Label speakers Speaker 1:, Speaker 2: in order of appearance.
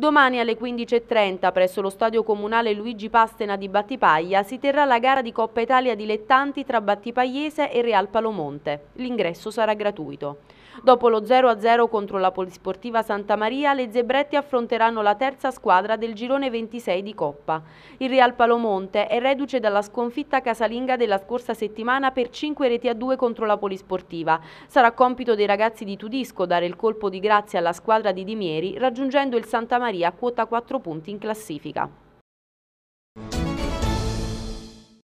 Speaker 1: Domani alle 15.30 presso lo stadio comunale Luigi Pastena di Battipaglia si terrà la gara di Coppa Italia dilettanti tra Battipagliese e Real Palomonte. L'ingresso sarà gratuito. Dopo lo 0-0 contro la Polisportiva Santa Maria, le Zebrette affronteranno la terza squadra del girone 26 di Coppa. Il Real Palomonte è reduce dalla sconfitta casalinga della scorsa settimana per 5 reti a 2 contro la Polisportiva. Sarà compito dei ragazzi di Tudisco dare il colpo di grazia alla squadra di Dimieri, raggiungendo il Santa Maria Maria quota 4 punti in classifica.